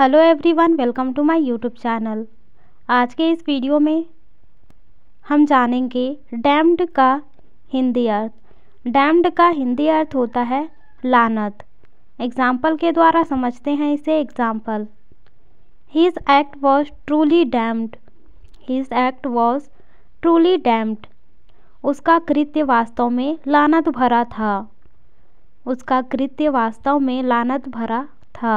hello everyone welcome to my YouTube channel आज के इस वीडियो में हम जानेंगे डैम्ड का हिंदी अर्थ डैम्ड का हिंदी अर्थ होता है लानत एग्जाम्पल के द्वारा समझते हैं इसे example his act was truly damned his act was truly damned उसका कृत्य वास्तव में लानत भरा था उसका कृत्य वास्तव में लानत भरा था